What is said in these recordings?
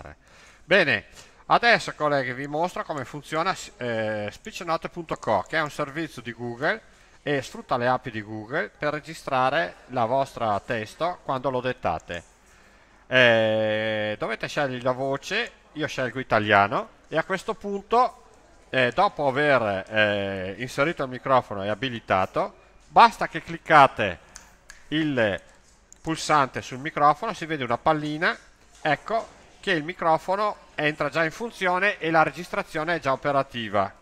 R. Eh. Bene, adesso colleghi vi mostro come funziona eh, speechnote.co che è un servizio di Google e sfrutta le api di Google per registrare la vostra testo quando lo dettate. Eh, dovete scegliere la voce, io scelgo italiano e a questo punto, eh, dopo aver eh, inserito il microfono e abilitato, basta che cliccate il pulsante sul microfono, si vede una pallina, ecco che il microfono entra già in funzione e la registrazione è già operativa.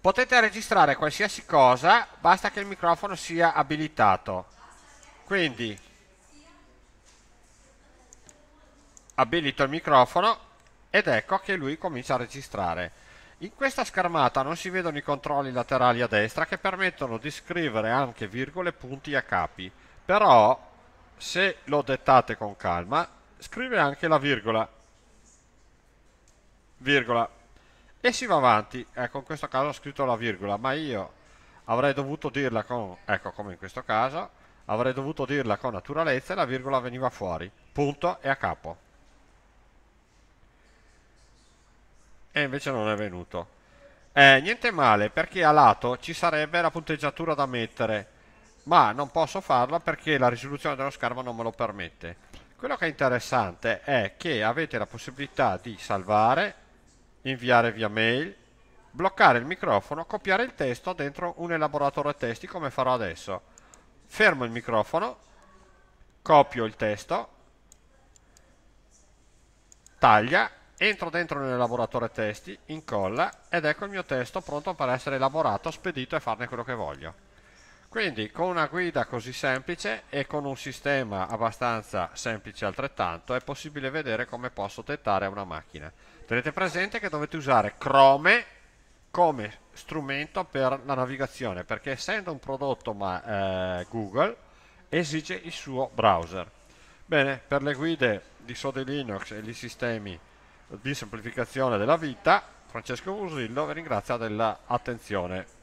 Potete registrare qualsiasi cosa, basta che il microfono sia abilitato. Quindi abilito il microfono ed ecco che lui comincia a registrare. In questa schermata non si vedono i controlli laterali a destra che permettono di scrivere anche virgole, punti e capi. Però se lo dettate con calma scrive anche la virgola, virgola, e si va avanti, ecco in questo caso ho scritto la virgola, ma io avrei dovuto dirla con, ecco come in questo caso, avrei dovuto dirla con naturalezza e la virgola veniva fuori, punto e a capo. E invece non è venuto. Eh, niente male, perché a lato ci sarebbe la punteggiatura da mettere, ma non posso farla perché la risoluzione dello schermo non me lo permette. Quello che è interessante è che avete la possibilità di salvare, inviare via mail, bloccare il microfono, copiare il testo dentro un elaboratore testi come farò adesso. Fermo il microfono, copio il testo, taglia, entro dentro nell'elaboratore testi, incolla ed ecco il mio testo pronto per essere elaborato, spedito e farne quello che voglio. Quindi con una guida così semplice e con un sistema abbastanza semplice altrettanto è possibile vedere come posso tettare una macchina. Tenete presente che dovete usare Chrome come strumento per la navigazione perché essendo un prodotto ma, eh, Google esige il suo browser. Bene, per le guide di Sode Linux e gli sistemi di semplificazione della vita, Francesco Musillo vi ringrazia dell'attenzione.